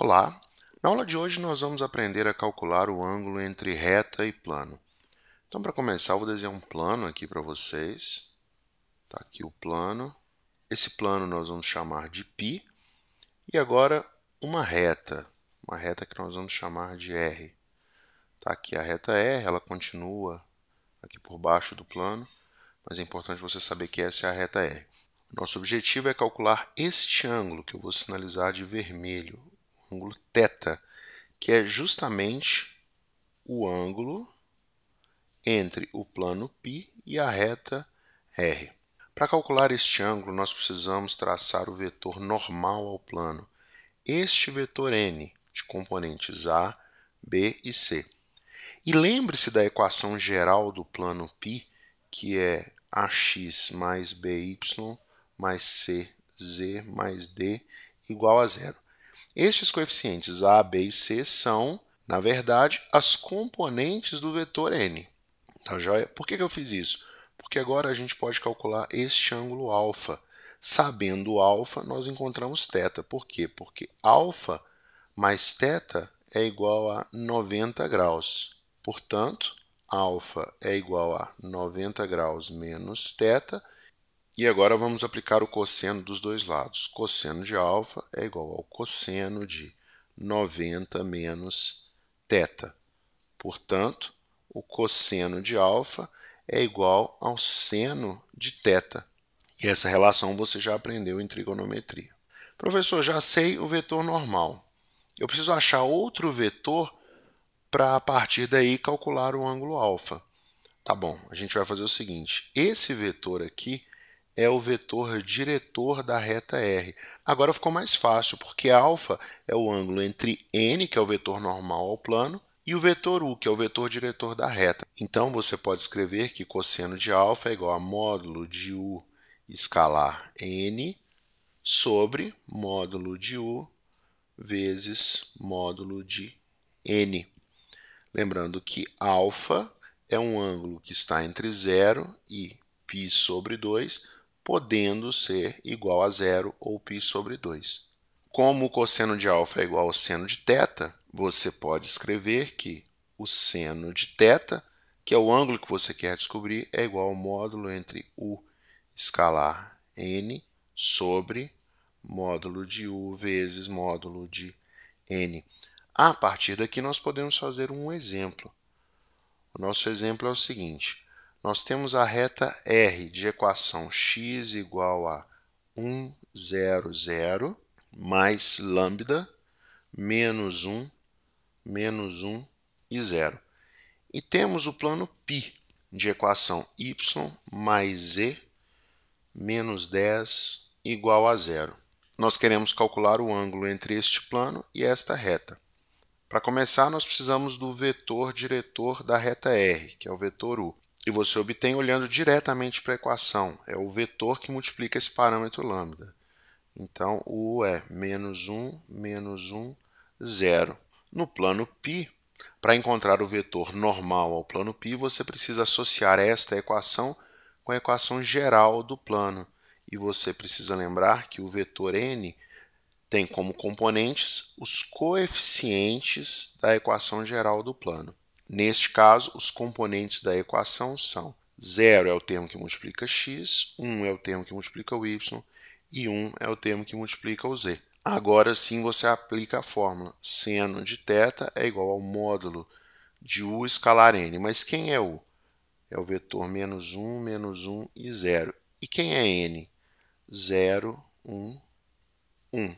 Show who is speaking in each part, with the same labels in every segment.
Speaker 1: Olá! Na aula de hoje nós vamos aprender a calcular o ângulo entre reta e plano. Então, para começar, eu vou desenhar um plano aqui para vocês. Está aqui o plano. Esse plano nós vamos chamar de π. E agora, uma reta. Uma reta que nós vamos chamar de R. Está aqui a reta R, ela continua aqui por baixo do plano, mas é importante você saber que essa é a reta R. Nosso objetivo é calcular este ângulo, que eu vou sinalizar de vermelho, ângulo θ, que é justamente o ângulo entre o plano π e a reta r. Para calcular este ângulo, nós precisamos traçar o vetor normal ao plano, este vetor n, de componentes a, b e c. E lembre-se da equação geral do plano π, que é ax mais by mais cz mais d igual a zero. Estes coeficientes a, b e c são, na verdade, as componentes do vetor n. Tá joia? Por que, que eu fiz isso? Porque agora a gente pode calcular este ângulo alfa. Sabendo alfa, nós encontramos θ. Por quê? Porque alfa mais θ é igual a 90 graus. Portanto, alfa é igual a 90 graus menos θ, e agora vamos aplicar o cosseno dos dois lados. Cosseno de alfa é igual ao cosseno de 90 menos θ. Portanto, o cosseno de alfa é igual ao seno de θ. E essa relação você já aprendeu em trigonometria. Professor, já sei o vetor normal. Eu preciso achar outro vetor para, a partir daí, calcular o ângulo alfa. Tá bom, a gente vai fazer o seguinte. Esse vetor aqui é o vetor diretor da reta R. Agora ficou mais fácil, porque alfa é o ângulo entre n, que é o vetor normal ao plano, e o vetor u, que é o vetor diretor da reta. Então, você pode escrever que cosseno de alfa é igual a módulo de u escalar n sobre módulo de u vezes módulo de n. Lembrando que alfa é um ângulo que está entre 0 e π sobre 2, podendo ser igual a zero ou π sobre 2. Como o cosseno de alfa é igual ao seno de θ, você pode escrever que o seno de θ, que é o ângulo que você quer descobrir, é igual ao módulo entre u escalar n sobre módulo de u vezes módulo de n. A partir daqui, nós podemos fazer um exemplo. O nosso exemplo é o seguinte nós temos a reta R de equação x igual a 1, 0, 0, mais lambda, menos 1, menos 1 e 0. E temos o plano π de equação y mais z, menos 10, igual a zero. Nós queremos calcular o ângulo entre este plano e esta reta. Para começar, nós precisamos do vetor diretor da reta R, que é o vetor U e você obtém olhando diretamente para a equação. É o vetor que multiplica esse parâmetro lambda. Então, o U é menos 1, menos 1, 0. No plano π, para encontrar o vetor normal ao plano π, você precisa associar esta equação com a equação geral do plano. E você precisa lembrar que o vetor n tem como componentes os coeficientes da equação geral do plano. Neste caso, os componentes da equação são 0 é o termo que multiplica x, 1 é o termo que multiplica o y e 1 é o termo que multiplica o z. Agora sim você aplica a fórmula. Seno de θ é igual ao módulo de u escalar n. Mas quem é u? É o vetor menos 1, menos 1 e 0. E quem é n? 0, 1, 1.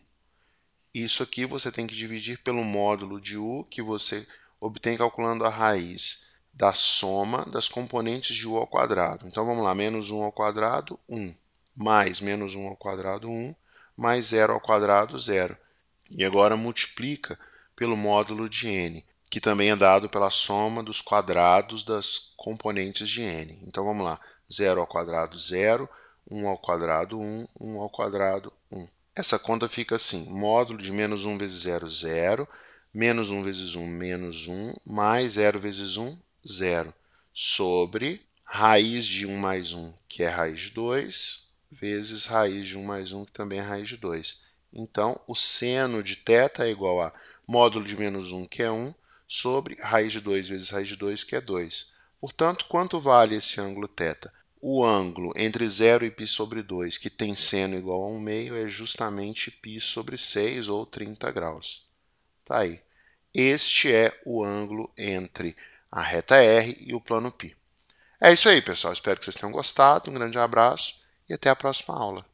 Speaker 1: Isso aqui você tem que dividir pelo módulo de u que você obtém calculando a raiz da soma das componentes de u ao quadrado. Então vamos lá, menos 1 ao quadrado, 1, mais menos 1 ao quadrado, 1, mais 0 ao quadrado, 0. E agora multiplica pelo módulo de n, que também é dado pela soma dos quadrados das componentes de n. Então vamos lá, 0 ao quadrado, 0, 1 ao quadrado, 1, 1 ao quadrado, 1. Essa conta fica assim, módulo de menos 1 vezes 0, 0, menos 1 vezes 1, menos 1, mais 0 vezes 1, 0, sobre raiz de 1 mais 1, que é raiz de 2, vezes raiz de 1 mais 1, que também é raiz de 2. Então, o seno de θ é igual a módulo de menos 1, que é 1, sobre raiz de 2 vezes raiz de 2, que é 2. Portanto, quanto vale esse ângulo θ? O ângulo entre 0 e π sobre 2, que tem seno igual a 1 meio, é justamente π sobre 6, ou 30 graus. Tá aí. Este é o ângulo entre a reta R e o plano π. É isso aí, pessoal. Espero que vocês tenham gostado. Um grande abraço e até a próxima aula.